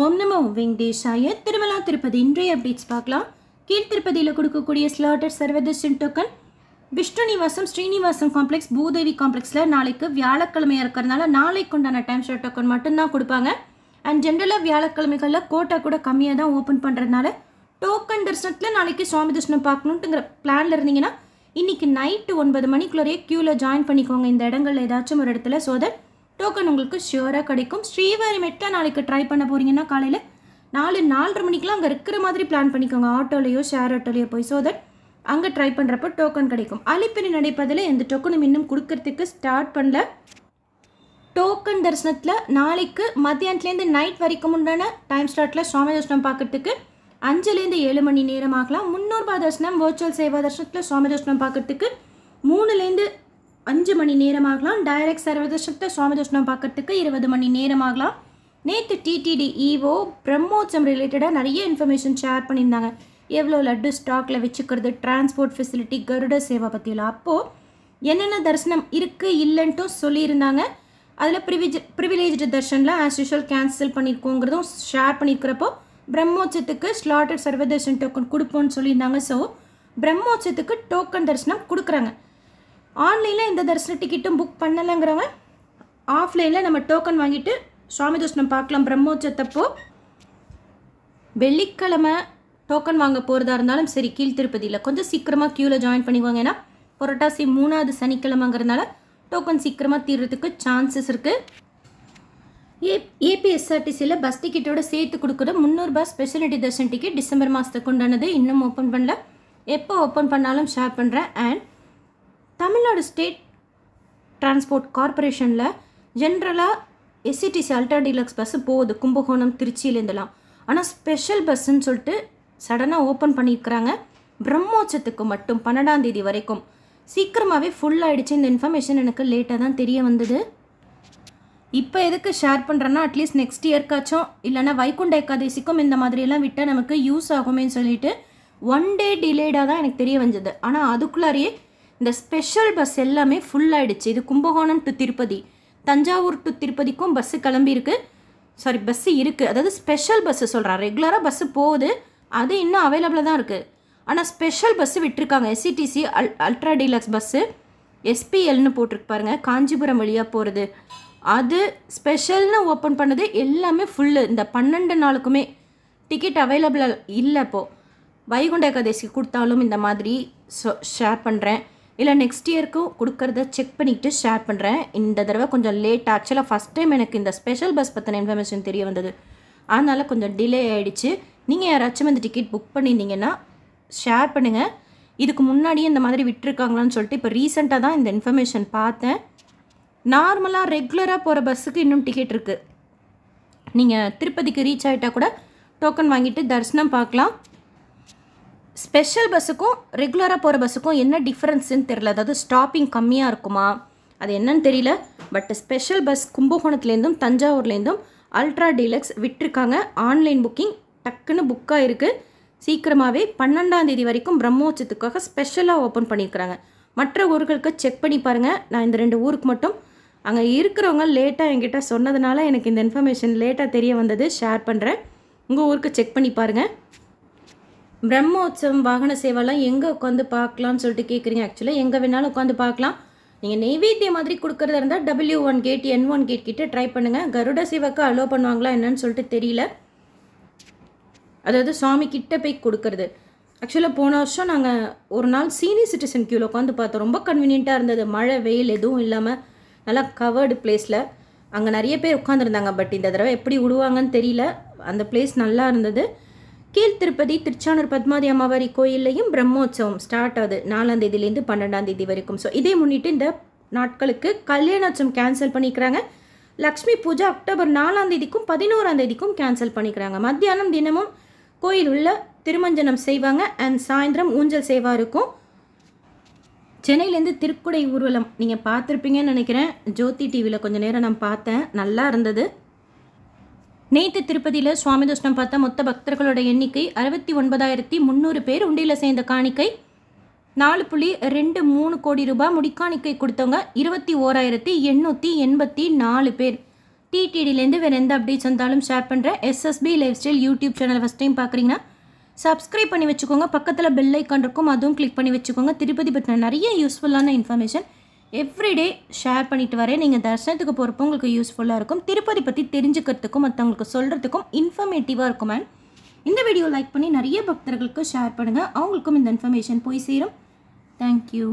ஓம் நமோ வெங்கடேஷாய திருமலா திருப்பதி இன்றைய அப்டேட்ஸ் பார்க்கலாம் கீழ்த்திருப்பதியில் கொடுக்கக்கூடிய slotted Sarvadarshan token Vishnunivasam Srinivasam complex Bhudevi காம்ப்ளெக்ஸில் நாளைக்கு வியாழக்கிழமையாக இருக்கிறதுனால நாளைக்கு உண்டான டைம் ஷோ டோக்கன் மட்டும்தான் கொடுப்பாங்க அண்ட் ஜென்ரலாக வியாழக்கிழமைகளில் கோட்டா கூட கம்மியாக தான் ஓப்பன் பண்ணுறதுனால டோக்கன் தரிசனத்தில் நாளைக்கு சுவாமி தரிசனம் பார்க்கணுன்ட்டுங்கிற பிளானில் இருந்தீங்கன்னா இன்றைக்கி நைட்டு ஒன்பது மணிக்குள்ளேயே க்யூவில் ஜாயின் பண்ணிக்கோங்க இந்த இடங்களில் ஏதாச்சும் ஒரு இடத்துல ஸோ தட் டோக்கன் உங்களுக்கு ஷியோராக கிடைக்கும் ஸ்ரீவாரிமெட்டில் நாளைக்கு ட்ரை பண்ண போகிறீங்கன்னா காலையில் நாலு நாலரை மணிக்கெலாம் அங்கே இருக்கிற மாதிரி பிளான் பண்ணிக்கோங்க ஆட்டோலேயோ ஷேர் ஆட்டோலேயோ போய் ஸோ தட் அங்கே ட்ரை பண்ணுறப்போ டோக்கன் கிடைக்கும் அழிப்பினை நடைப்பதில் எந்த டோக்கனும் இன்னும் கொடுக்கறதுக்கு ஸ்டார்ட் பண்ணல டோக்கன் தரிசனத்தில் நாளைக்கு மத்தியானத்துலேருந்து நைட் வரைக்கும் உண்டான டைம் ஸ்லாட்டில் சுவாமி தர்ஷனம் பார்க்குறதுக்கு அஞ்சுலேருந்து ஏழு மணி நேரம் ஆகலாம் முன்னூறுபா தர்ஷனம் வேர்ச்சுவல் சேவா தர்ஷனத்தில் சுவாமி தர்ஷனம் பார்க்குறதுக்கு மூணுலேருந்து அஞ்சு மணி நேரமாகலாம் டைரக்ட் சர்வதர்ஷத்தை சுவாமி தர்ஷனம் பார்க்கறதுக்கு இருபது மணி நேரமாகலாம் நேற்று டிடிடி இஓ e பிரம்மோத்சவம் ரிலேட்டடாக நிறைய இன்ஃபர்மேஷன் ஷேர் பண்ணியிருந்தாங்க எவ்வளோ லட்டு ஸ்டாக்கில் வச்சுக்கிறது டிரான்ஸ்போர்ட் ஃபெசிலிட்டி கருட சேவை பற்றியெல்லாம் அப்போது என்னென்ன தரிசனம் இருக்குது இல்லைன்ட்டும் சொல்லியிருந்தாங்க அதில் ப்ரிவிஜ் ப்ரிவிலேஜ்டு தர்ஷனில் ஆஸ் யூஷுவல் கேன்சல் பண்ணியிருக்கோங்கிறதும் ஷேர் பண்ணியிருக்கிறப்போ பிரம்மோச்சத்துக்கு ஸ்லாட்டட் சர்வதர்ஷன் டோக்கன் கொடுப்போன்னு சொல்லியிருந்தாங்க ஸோ பிரம்மோச்சத்துக்கு டோக்கன் தரிசனம் கொடுக்குறாங்க ஆன்லைனில் இந்த தரிசன டிக்கெட்டும் புக் பண்ணலைங்கிறவன் ஆஃப்லைனில் நம்ம டோக்கன் வாங்கிட்டு சுவாமி தர்ஷனம் பார்க்கலாம் பிரம்மோற்சத்தப்போ வெள்ளிக்கிழமை டோக்கன் வாங்க போகிறதா இருந்தாலும் சரி கீழ்த்திருப்பதியில் கொஞ்சம் சீக்கிரமாக க்யூவில் ஜாயின் பண்ணிக்குவாங்க ஏன்னா புரட்டாசி மூணாவது சனிக்கிழமைங்கிறதுனால டோக்கன் சீக்கிரமாக தீர்றதுக்கு சான்சஸ் இருக்குது ஏ ஏபிஎஸ்ஆர்டிசியில் பஸ் டிக்கெட்டோட சேர்த்து கொடுக்குற முந்நூறுபா ஸ்பெஷலிட்டி தர்ஷன் டிக்கெட் டிசம்பர் மாதத்துக்கு உண்டானது இன்னும் ஓப்பன் பண்ணல எப்போ ஓப்பன் பண்ணாலும் ஷேர் பண்ணுறேன் அண்ட் தமிழ்நாடு ஸ்டேட் டிரான்ஸ்போர்ட் கார்பரேஷனில் ஜென்ரலாக எஸ்சிடிசி அல்ட்ரா டீலக்ஸ் பஸ்ஸு போகுது கும்பகோணம் திருச்சியிலேருந்துலாம் ஆனால் ஸ்பெஷல் பஸ்ஸுன்னு சொல்லிட்டு சடனாக ஓப்பன் பண்ணியிருக்கிறாங்க பிரம்மோச்சத்துக்கு மட்டும் பன்னெண்டாம் தேதி வரைக்கும் சீக்கிரமாகவே ஃபுல் ஆகிடுச்சு இந்த இன்ஃபர்மேஷன் எனக்கு லேட்டாக தான் தெரிய வந்தது இப்போ எதுக்கு ஷேர் பண்ணுறேன்னா அட்லீஸ்ட் நெக்ஸ்ட் இயர்க்காச்சும் இல்லைனா வைகுண்ட ஏகாதசிக்கும் இந்த மாதிரியெல்லாம் விட்டால் நமக்கு யூஸ் ஆகுமேன்னு சொல்லிட்டு ஒன் டே டிலேடாக தான் எனக்கு தெரிய வந்தது ஆனால் அதுக்குள்ளாரியே இந்த ஸ்பெஷல் பஸ் எல்லாமே ஃபுல் ஆகிடுச்சு இது கும்பகோணம் டு திருப்பதி தஞ்சாவூர் டு திருப்பதிக்கும் பஸ்ஸு கிளம்பியிருக்கு சாரி பஸ்ஸு இருக்குது அதாவது ஸ்பெஷல் பஸ்ஸு சொல்கிறேன் ரெகுலராக பஸ்ஸு போகுது அது இன்னும் அவைலபிளாக தான் இருக்குது ஆனால் ஸ்பெஷல் பஸ்ஸு விட்டுருக்காங்க எஸ்சிடிசி அல் அல்ட்ரா டீலக்ஸ் பஸ்ஸு எஸ்பிஎல்னு போட்டிருக்கு பாருங்கள் காஞ்சிபுரம் வழியாக போகிறது அது ஸ்பெஷல்னு ஓப்பன் பண்ணது எல்லாமே ஃபுல்லு இந்த பன்னெண்டு நாளுக்குமே டிக்கெட் அவைலபிளாக இல்லை இப்போது வைகுண்ட கதேசி கொடுத்தாலும் இந்த மாதிரி ஷேர் பண்ணுறேன் இல்லை நெக்ஸ்ட் இயருக்கும் கொடுக்கறத செக் பண்ணிவிட்டு ஷேர் பண்ணுறேன் இந்த தடவை கொஞ்சம் லேட் ஆக்சுவலாக ஃபஸ்ட் டைம் எனக்கு இந்த ஸ்பெஷல் பஸ் பற்றின இன்ஃபர்மேஷன் தெரிய வந்தது அதனால் கொஞ்சம் டிலே ஆகிடுச்சு நீங்கள் யாராச்சும் இந்த டிக்கெட் புக் பண்ணியிருந்தீங்கன்னா ஷேர் பண்ணுங்கள் இதுக்கு முன்னாடியே இந்த மாதிரி விட்டுருக்காங்களான்னு சொல்லிட்டு இப்போ ரீசெண்டாக தான் இந்த இன்ஃபர்மேஷன் பார்த்தேன் நார்மலாக ரெகுலராக போகிற பஸ்ஸுக்கு இன்னும் டிக்கெட் இருக்குது நீங்கள் திருப்பதிக்கு ரீச் ஆகிட்டா கூட டோக்கன் வாங்கிட்டு தரிசனம் பார்க்கலாம் ஸ்பெஷல் பஸ்ஸுக்கும் ரெகுலராக போகிற பஸ்ஸுக்கும் என்ன டிஃப்ரென்ஸ்ன்னு தெரில அதாவது ஸ்டாப்பிங் கம்மியாக இருக்குமா அது என்னன்னு தெரியல பட் ஸ்பெஷல் பஸ் கும்பகோணத்துலேருந்தும் தஞ்சாவூர்லேருந்தும் அல்ட்ரா டீலக்ஸ் விட்டுருக்காங்க ஆன்லைன் புக்கிங் டக்குன்னு புக்காக இருக்குது சீக்கிரமாகவே பன்னெண்டாம் தேதி வரைக்கும் பிரம்மோற்சத்துக்காக ஸ்பெஷலாக ஓப்பன் பண்ணியிருக்கிறாங்க மற்ற ஊர்களுக்கு செக் பண்ணி பாருங்கள் நான் இந்த ரெண்டு ஊருக்கு மட்டும் அங்கே இருக்கிறவங்க லேட்டாக என்கிட்ட சொன்னதுனால எனக்கு இந்த இன்ஃபர்மேஷன் லேட்டாக தெரிய வந்தது ஷேர் பண்ணுறேன் உங்கள் ஊருக்கு செக் பண்ணி பாருங்கள் பிரம்மோத்சவம் வாகன சேவைலாம் எங்கே உட்காந்து பார்க்கலாம்னு சொல்லிட்டு கேட்குறீங்க ஆக்சுவலாக எங்கே வேணாலும் உட்காந்து பார்க்கலாம் நீங்கள் நெய்வேத்தியம் மாதிரி கொடுக்குறதா இருந்தால் W one gate N one gate கிட்டே ட்ரை பண்ணுங்கள் கருட சிவக்கு அலோ பண்ணுவாங்களா என்னன்னு சொல்லிட்டு தெரியல அதாவது சுவாமி கிட்ட போய் கொடுக்கறது ஆக்சுவலாக போன வருஷம் நாங்கள் ஒரு நாள் சீனியர் சிட்டிசன் க்யூவில் உட்காந்து பார்த்தோம் ரொம்ப கன்வீனியண்ட்டாக இருந்தது மழை வெயில் எதுவும் இல்லாமல் நல்லா கவர்டு பிளேஸில் அங்கே நிறைய பேர் உட்காந்துருந்தாங்க பட் இந்த தடவை எப்படி விடுவாங்கன்னு தெரியல அந்த பிளேஸ் நல்லா இருந்தது கீழ்த்திருப்பதி திருச்சானூர் பத்மாதி அம்மாவாரி கோயில்லையும் பிரம்மோற்சவம் ஸ்டார்ட் ஆகுது நாலாம் தேதியிலேருந்து பன்னெண்டாம் தேதி வரைக்கும் ஸோ இதே முன்னிட்டு இந்த நாட்களுக்கு கல்யாணோற்சவம் கேன்சல் பண்ணிக்கிறாங்க லக்ஷ்மி பூஜா அக்டோபர் நாலாம் தேதிக்கும் பதினோராம் தேதிக்கும் கேன்சல் பண்ணிக்கிறாங்க மத்தியானம் தினமும் கோயில் உள்ள திருமஞ்சனம் செய்வாங்க அண்ட் சாயந்தரம் ஊஞ்சல் சேவா இருக்கும் சென்னையிலேருந்து திருக்குடை ஊர்வலம் நீங்கள் பார்த்துருப்பீங்கன்னு நினைக்கிறேன் ஜோதி டிவியில் கொஞ்சம் நேரம் நான் பார்த்தேன் நல்லா இருந்தது நேற்று திருப்பதியில் சுவாமி தோஷம் பார்த்த மொத்த பக்தர்களோட எண்ணிக்கை அறுபத்தி ஒன்பதாயிரத்தி முந்நூறு பேர் உண்டியில் சேர்ந்த காணிக்கை நாலு புள்ளி ரெண்டு மூணு கோடி ரூபாய் முடிக்காணிக்கை கொடுத்தவங்க இருபத்தி ஓராயிரத்தி எண்ணூற்றி எண்பத்தி நாலு பேர் டிடிடிலேருந்து வேறு எந்த அப்டேட்ஸ் வந்தாலும் ஷேர் பண்ணுறேன் SSP life style YouTube channel first time பார்க்குறீங்கன்னா சப்ஸ்கிரைப் பண்ணி வச்சுக்கோங்க பக்கத்தில் பெல் ஐக்கான் இருக்கும் அதுவும் கிளிக் பண்ணி வச்சுக்கோங்க திருப்பதி பற்றின நிறைய யூஸ்ஃபுல்லான இன்ஃபர்மேஷன் எவ்ரிடே ஷேர் பண்ணிட்டு வரேன் நீங்கள் தர்சனத்துக்கு போகிறப்போ உங்களுக்கு யூஸ்ஃபுல்லாக இருக்கும் திருப்பதி பற்றி தெரிஞ்சுக்கிறதுக்கும் மற்றவங்களுக்கு சொல்கிறதுக்கும் இன்ஃபர்மேட்டிவாக இருக்கும் மேம் இந்த வீடியோ லைக் பண்ணி நிறைய பக்தர்களுக்கு ஷேர் பண்ணுங்கள் அவங்களுக்கும் இந்த இன்ஃபர்மேஷன் போய் சேரும் தேங்க்யூ